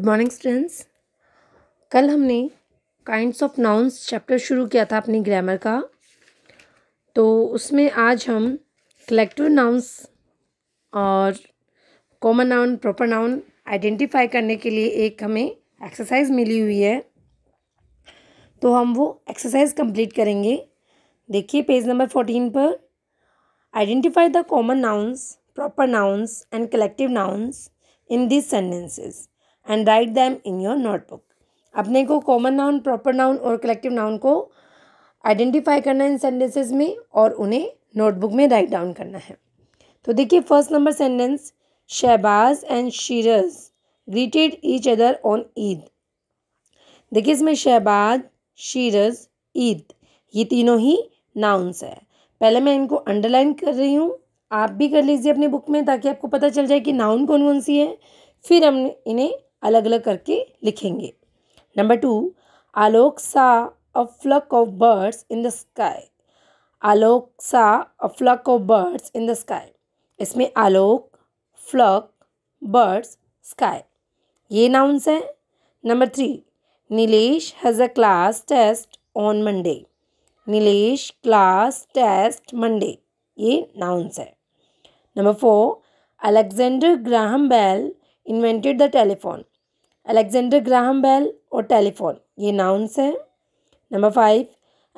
Good morning students कल हमने kinds of nouns chapter शुरू किया था अपनी ग्रामर का तो उसमें आज हम कलेक्टिव नाउन्स और common noun proper noun identify करने के लिए एक हमें एक्सरसाइज मिली हुई है तो हम वो एक्सरसाइज कंप्लीट करेंगे देखिए पेज नंबर फोर्टीन पर identify the common nouns proper nouns and collective nouns in this sentences and write them in your notebook अपने को कॉमन नाउन प्रॉपर नाउन और कलेक्टिव नाउन को आइडेंटिफाई करना है इन सेंटेंसेज में और उन्हें नोटबुक में राइट डाउन करना है तो देखिए first number sentence Shahbaz and Sheeraj greeted each other on Eid देखिए इसमें शहबाज शीरज ईद ये तीनों ही नाउन्स है पहले मैं इनको अंडरलाइन कर रही हूँ आप भी कर लीजिए अपने बुक में ताकि आपको पता चल जाए कि नाउन कौन कौन सी है फिर हम इन्हें अलग अलग करके लिखेंगे number two Alok saw a flock of birds in the sky Alok saw a flock of birds in the sky इसमें आलोक फ्लक बर्ड्स स्काई ये नाउंस हैं number three Nilesh has a class test on Monday Nilesh class test Monday ये nouns है number four Alexander Graham Bell invented the telephone Alexander Graham Bell और telephone ये nouns हैं number five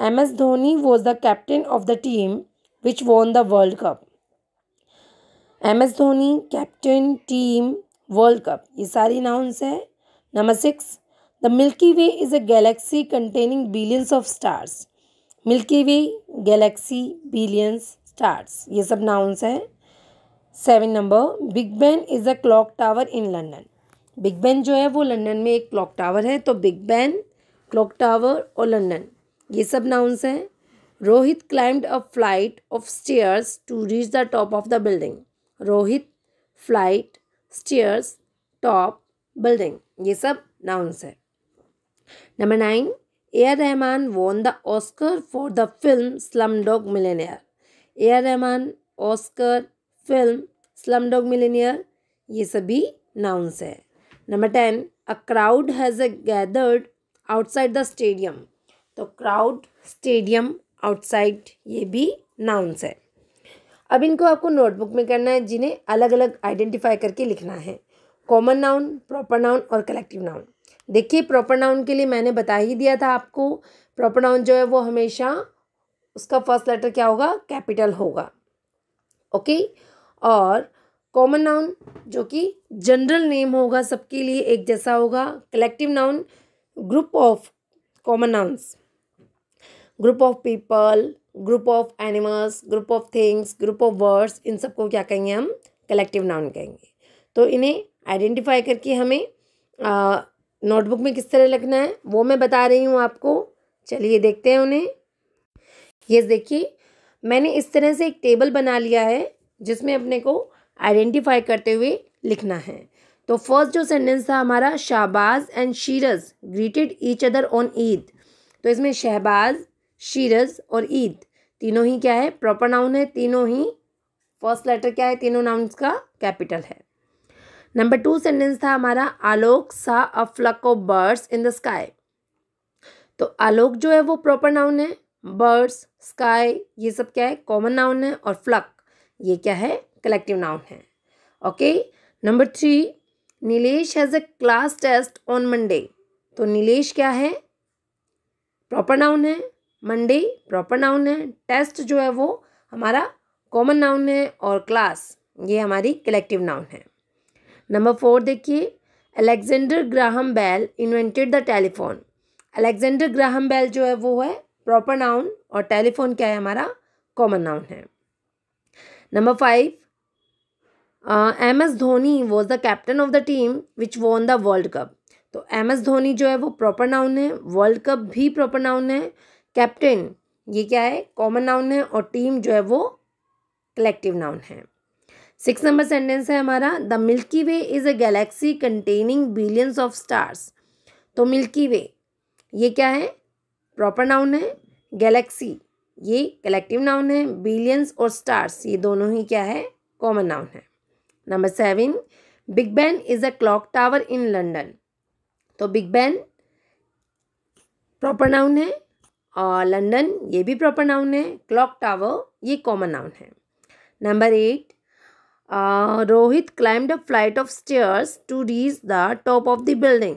M S Dhoni was the captain of the team which won the World Cup M S Dhoni captain team World Cup ये सारी nouns हैं number six the Milky Way is a galaxy containing billions of stars Milky Way galaxy billions stars ये सब nouns हैं seven number Big Ben is a clock tower in London Big Ben जो है वो London में एक clock tower है तो बिग बैन क्लॉक टावर और लंदन ये सब नाउंस हैं Rohit climbed a flight of stairs to reach the top of the building Rohit flight stairs top building ये सब नाउंस है number nine A R Rahman won the Oscar for the film Slumdog Millionaire A R Rahman Oscar film Slumdog Millionaire ये सभी nouns है number ten a crowd has gathered outside the stadium तो crowd stadium outside ये भी nouns है अब इनको आपको नोटबुक में करना है जिन्हें अलग अलग आइडेंटिफाई करके लिखना है कॉमन नाउन प्रॉपर नाउन और कलेक्टिव नाउन देखिए प्रॉपर नाउन के लिए मैंने बता ही दिया था आपको प्रॉपर नाउन जो है वो हमेशा उसका फर्स्ट लेटर क्या होगा कैपिटल होगा ओके और कॉमन नाउन जो कि जनरल नेम होगा सबके लिए एक जैसा होगा collective noun group of common nouns group of people group of animals group of things group of words इन सबको क्या कहेंगे हम कलेक्टिव नाउन कहेंगे तो इन्हें आइडेंटिफाई करके हमें नोटबुक में किस तरह लिखना है वो मैं बता रही हूँ आपको चलिए देखते हैं उन्हें ये देखिए मैंने इस तरह से एक टेबल बना लिया है जिसमें अपने को आइडेंटिफाई करते हुए लिखना है तो फर्स्ट जो सेंटेंस था हमारा Shahbaz and Sheeraj greeted each other on Eid तो इसमें शहबाज शीरज और ईद तीनों ही क्या है प्रॉपर नाउन है तीनों ही फर्स्ट लेटर क्या है तीनों नाउन्स का कैपिटल है नंबर टू सेंटेंस था हमारा Alok saw a flock of birds in the sky तो आलोक जो है वो प्रॉपर नाउन है बर्ड्स स्काई ये सब क्या है कॉमन नाउन है और फ्लक ये क्या है कलेक्टिव नाउन है okay number three Nilesh has a class test on Monday तो नीलेश क्या है प्रॉपर नाउन है मंडे प्रॉपर नाउन है टेस्ट जो है वो हमारा कॉमन नाउन है और क्लास ये हमारी कलेक्टिव नाउन है नंबर फोर देखिए Alexander Graham Bell invented the telephone Alexander Graham Bell जो है वो है प्रॉपर नाउन और टेलीफोन क्या है हमारा कॉमन नाउन है number five M S Dhoni was the captain of the team which won the World Cup तो एम एस धोनी जो है वो प्रॉपर नाउन है वर्ल्ड कप भी प्रॉपर नाउन है कैप्टन ये क्या है कॉमन नाउन है और टीम जो है वो कलेक्टिव नाउन है सिक्स नंबर सेंटेंस है हमारा the Milky Way is a galaxy containing billions of stars तो मिल्की वे ये क्या है प्रॉपर नाउन है गैलेक्सी ये कलेक्टिव नाउन है बिलियंस और स्टार्स ये दोनों ही क्या है कॉमन नाउन है number seven Big Ben is a clock tower in London तो बिग बैन प्रॉपर नाउन है और लंडन ये भी प्रॉपर नाउन है क्लॉक टावर ये कॉमन नाउन है number eight Rohit climbed a flight of stairs to reach the top of the building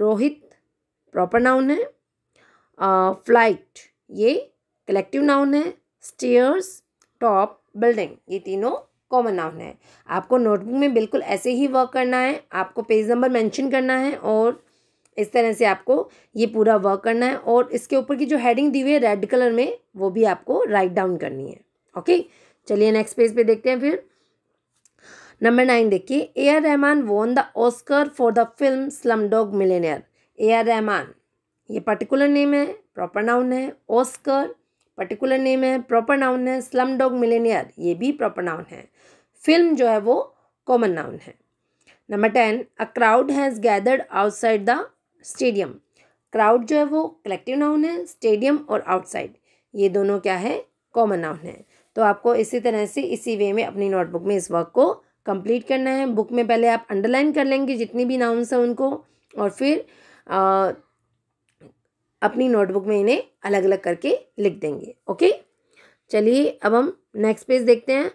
Rohit proper noun है flight uh, ये कलेक्टिव नाउन है स्टेयर्स टॉप बिल्डिंग ये तीनों कॉमन नाउन है आपको नोटबुक में बिल्कुल ऐसे ही वर्क करना है आपको पेज नंबर मेंशन करना है और इस तरह से आपको ये पूरा वर्क करना है और इसके ऊपर की जो हेडिंग दी हुई है रेड कलर में वो भी आपको राइट डाउन करनी है ओके चलिए नेक्स्ट पेज पे देखते हैं फिर नंबर नाइन देखिए ए R Rahman won the Oscar for the film Slumdog Millionaire A R Rahman ये पर्टिकुलर नेम है प्रॉपर नाउन है ऑस्कर पर्टिकुलर नेम है प्रॉपर नाउन है स्लम डॉग मिलेनियर ये भी प्रॉपर नाउन है फिल्म जो है वो कॉमन नाउन है number ten a crowd has gathered outside the stadium crowd जो है वो कलेक्टिव नाउन है स्टेडियम और आउटसाइड ये दोनों क्या है कॉमन नाउन है तो आपको इसी तरह से इसी वे में अपनी नोटबुक में इस वर्क को कंप्लीट करना है बुक में पहले आप अंडरलाइन कर लेंगे जितनी भी नाउन्स हैं उनको और फिर आ, अपनी नोटबुक में इन्हें अलग अलग करके लिख देंगे ओके चलिए अब हम नेक्स्ट पेज देखते हैं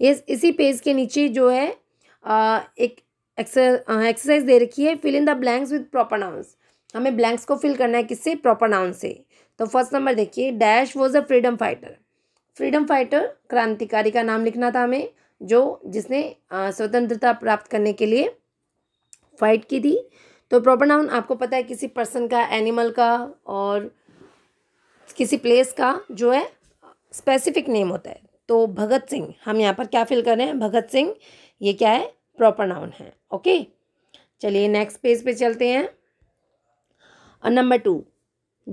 यस इसी पेज के नीचे जो है आ, एक एक्सरसाइज दे रखी है fill in the blanks with proper nouns हमें ब्लैंक्स को फिल करना है किससे प्रॉपर नाउन से तो फर्स्ट नंबर देखिए dash was a freedom fighter freedom fighter क्रांतिकारी का नाम लिखना था हमें जो जिसने स्वतंत्रता प्राप्त करने के लिए फाइट की थी तो प्रॉपर नाउन आपको पता है किसी पर्सन का एनिमल का और किसी प्लेस का जो है स्पेसिफिक नेम होता है तो भगत सिंह हम यहाँ पर क्या फिल कर रहे हैं भगत सिंह ये क्या है प्रॉपर नाउन है ओके चलिए नेक्स्ट पेज पे चलते हैं और number two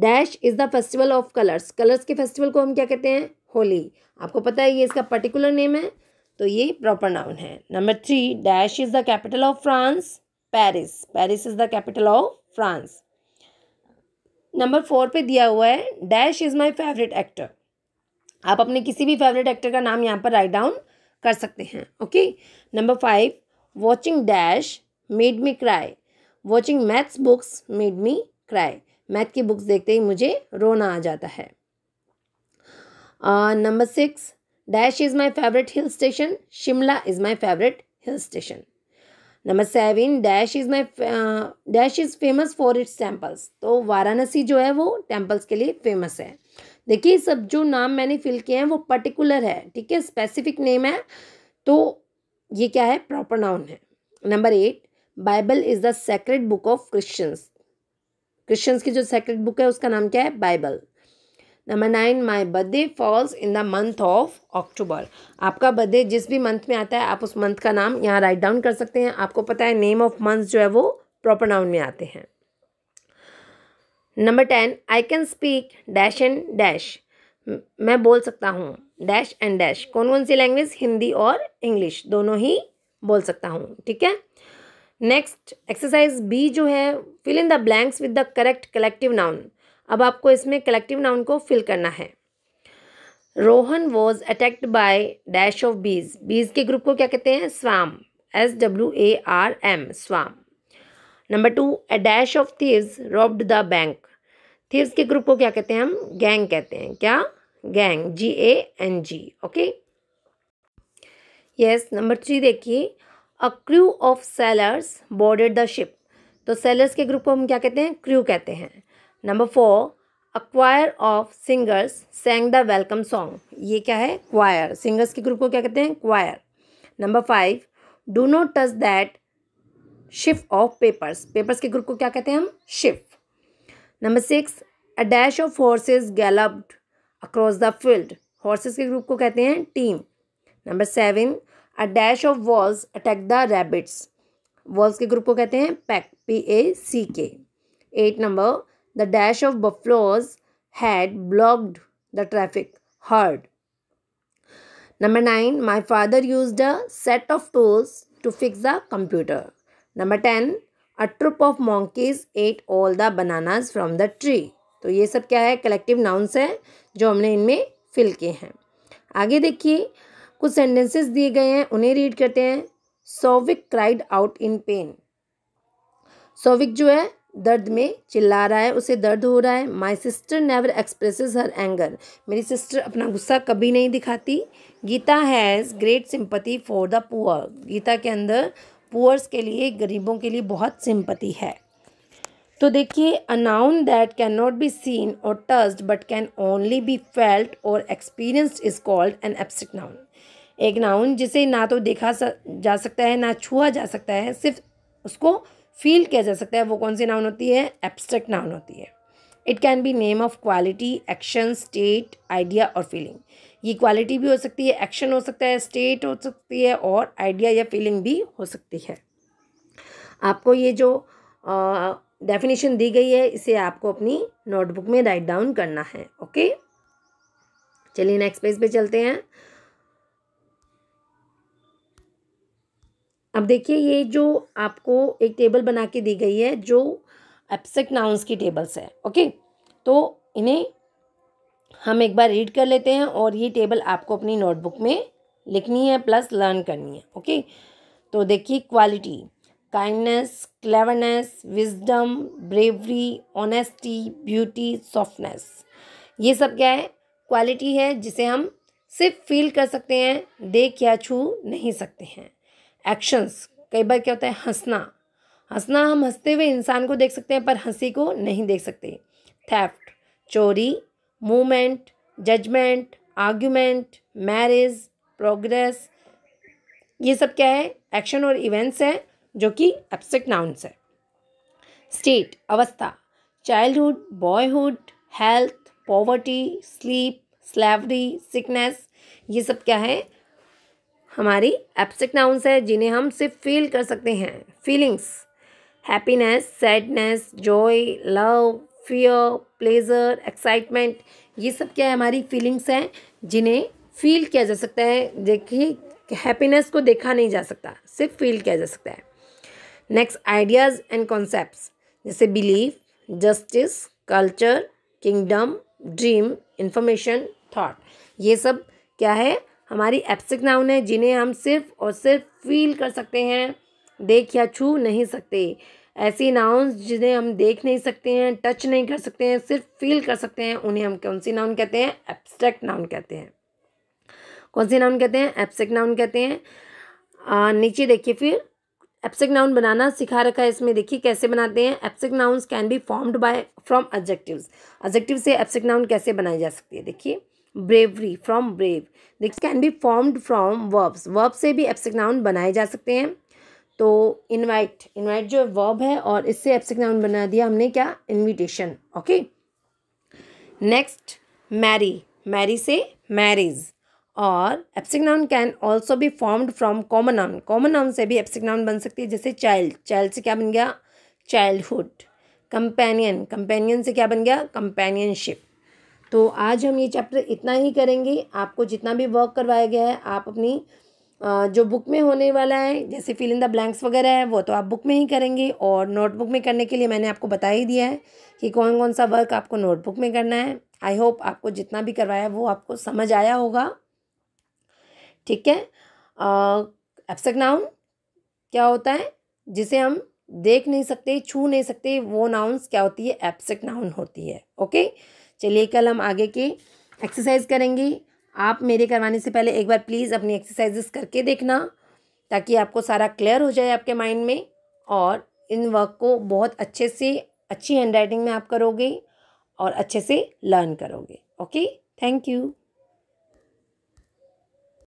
dash is the festival of colours colours के फेस्टिवल को हम क्या कहते हैं होली आपको पता है ये इसका पर्टिकुलर नेम है तो ये प्रॉपर नाउन है number three dash is the capital of France Paris Paris is the capital of France number four पे दिया हुआ है dash is my favourite actor आप अपने किसी भी फेवरेट एक्टर का नाम यहाँ पर राइट डाउन कर सकते हैं okay number five watching dash made me cry watching maths books made me cry math की बुक्स देखते ही मुझे रोना आ जाता है number uh, six dash is my favourite hill station Shimla is my favourite hill station number seven dash is my dash is famous for its temples तो वाराणसी जो है वो टेम्पल्स के लिए फेमस है देखिए सब जो नाम मैंने फिल किए हैं वो पर्टिकुलर है ठीक है स्पेसिफिक नेम है तो ये क्या है प्रॉपर नाउन है number eight Bible is the sacred book of Christians Christians की जो सेक्रेट बुक है उसका नाम क्या है Bible number nine my birthday falls in the month of October आपका बर्थडे जिस भी मंथ में आता है आप उस मंथ का नाम यहाँ राइट डाउन कर सकते हैं आपको पता है नेम ऑफ मंथ जो है वो प्रॉपर नाउन में आते हैं number ten I can speak dash and dash मैं बोल सकता हूँ डैश एंड डैश कौन कौन सी लैंग्वेज हिंदी और इंग्लिश दोनों ही बोल सकता हूँ ठीक है नेक्स्ट एक्सरसाइज बी जो है fill in the blanks with the correct collective noun अब आपको इसमें कलेक्टिव नाउन को फिल करना है Rohan was attacked by dash of bees bees के ग्रुप को क्या कहते हैं swarm S W A R M swarm number two a dash of thieves robbed the bank thieves के ग्रुप को क्या कहते हैं हम गैंग कहते हैं क्या gang G A N G okay yes number three देखिए a crew of sailors boarded the ship तो सेलर्स के ग्रुप को हम क्या कहते हैं क्रू कहते हैं number four a choir of singers sang the welcome song ये क्या है क्वायर सिंगर्स के ग्रुप को क्या कहते हैं quire number five do not touch that sheaf of papers papers के ग्रुप को क्या कहते हैं हम sheaf number six a dash of horses galloped across the field horses के ग्रुप को कहते हैं team number seven a dash of wolves attack the rabbits wolves के ग्रुप को कहते हैं pack P A C K eight number The dash of buffaloes had blocked the traffic herd. Number 9. My father used a set of tools to fix the computer. Number 10. A troop of monkeys ate all the bananas from the tree. तो ये सब क्या है collective nouns है जो हमने इनमें fill किए हैं आगे देखिए कुछ सेंटेंसेस दिए गए हैं उन्हें रीड करते हैं Sovik cried out in pain Sovik जो है दर्द में चिल्ला रहा है उसे दर्द हो रहा है my sister never expresses her anger मेरी सिस्टर अपना गुस्सा कभी नहीं दिखाती Gita has great sympathy for the poor Gita के अंदर पुअर्स के लिए गरीबों के लिए बहुत सिंपति है तो देखिए a noun that can not be seen or touched but can only be felt or experienced is called an abstract noun एक नाउन जिसे ना तो देखा जा सकता है ना छुआ जा सकता है सिर्फ उसको फील किया जा सकता है वो कौन सी नाउन होती है एब्स्ट्रैक्ट नाउन होती है it can be name of quality action state idea or feeling ये क्वालिटी भी हो सकती है एक्शन हो सकता है स्टेट हो सकती है और आइडिया या फीलिंग भी हो सकती है आपको ये जो डेफिनेशन दी गई है इसे आपको अपनी नोटबुक में राइट डाउन करना है ओके चलिए नेक्स्ट पेज पे चलते हैं अब देखिए ये जो आपको एक टेबल बना के दी गई है जो एब्सेक्ट नाउन्स की टेबल्स है ओके तो इन्हें हम एक बार रीड कर लेते हैं और ये टेबल आपको अपनी नोटबुक में लिखनी है प्लस लर्न करनी है ओके तो देखिए quality kindness cleverness wisdom bravery honesty beauty softness ये सब क्या है क्वालिटी है जिसे हम सिर्फ फील कर सकते हैं देख या छू नहीं सकते हैं एक्शंस कई बार क्या होता है हंसना हंसना हम हंसते हुए इंसान को देख सकते हैं पर हंसी को नहीं देख सकते थेफ्ट चोरी movement judgement argument marriage progress ये सब क्या है एक्शन और इवेंट्स है जो कि एब्सेक्ट नाउंस है स्टेट अवस्था childhood boyhood health poverty sleep slavery sickness ये सब क्या है हमारी एब्स्ट्रैक्ट नाउंस है जिन्हें हम सिर्फ फील कर सकते हैं feelings happiness sadness joy love fear pleasure excitement ये सब क्या है हमारी फीलिंग्स हैं जिन्हें फील किया जा सकता है देखिए हैप्पीनेस को देखा नहीं जा सकता सिर्फ फील किया जा सकता है नेक्स्ट आइडियाज़ एंड कॉन्सेप्ट जैसे belief justice culture kingdom dream information thought ये सब क्या है हमारी एप्सिक नाउन है जिन्हें हम सिर्फ और सिर्फ फील कर सकते हैं देख या छू नहीं सकते ऐसी नाउन्स जिन्हें हम देख नहीं सकते हैं टच नहीं कर सकते हैं सिर्फ फील कर सकते हैं उन्हें हम कौन सी नाउन कहते हैं एब्स्ट्रैक्ट नाउन कहते हैं कौन सी नाउन कहते हैं एप्सिक नाउन कहते हैं आ, नीचे देखिए फिर एप्सिक नाउन बनाना सिखा रखा है इसमें देखिए कैसे बनाते हैं abstract nouns can be formed by from adjectives adjective से एप्सिक नाउन कैसे बनाई जा सकती है देखिए ब्रेवरी फ्रॉम ब्रेव देखिए can be formed from verbs verb से भी एप्सिक नाउन बनाए जा सकते हैं तो इनवाइट इनवाइट जो वर्ब है और इससे एप्सिक नाउन बना दिया हमने क्या invitation okay next marry marry से मैरिज और abstract noun can also be formed from common noun common noun से भी एप्सिक नाउन बन सकती है जैसे चाइल्ड चाइल्ड से क्या बन गया चाइल्डहुड कंपेनियन कंपेनियन से क्या बन गया कंपेनियनशिप तो आज हम ये चैप्टर इतना ही करेंगे आपको जितना भी वर्क करवाया गया है आप अपनी जो बुक में होने वाला है जैसे फिल इन द ब्लैंक्स वगैरह है वो तो आप बुक में ही करेंगे और नोटबुक में करने के लिए मैंने आपको बता ही दिया है कि कौन कौन सा वर्क आपको नोटबुक में करना है आई होप आपको जितना भी करवाया वो आपको समझ आया होगा ठीक है एब्सेक्ट नाउन क्या होता है जिसे हम देख नहीं सकते छू नहीं सकते वो नाउन्स क्या होती है एब्सेक्ट नाउन होती है ओके okay? चलिए कल हम आगे की एक्सरसाइज करेंगे आप मेरे करवाने से पहले एक बार प्लीज़ अपनी एक्सरसाइजेस करके देखना ताकि आपको सारा क्लियर हो जाए आपके माइंड में और इन वर्क को बहुत अच्छे से अच्छी हैंड राइटिंग में आप करोगे और अच्छे से लर्न करोगे ओके थैंक यू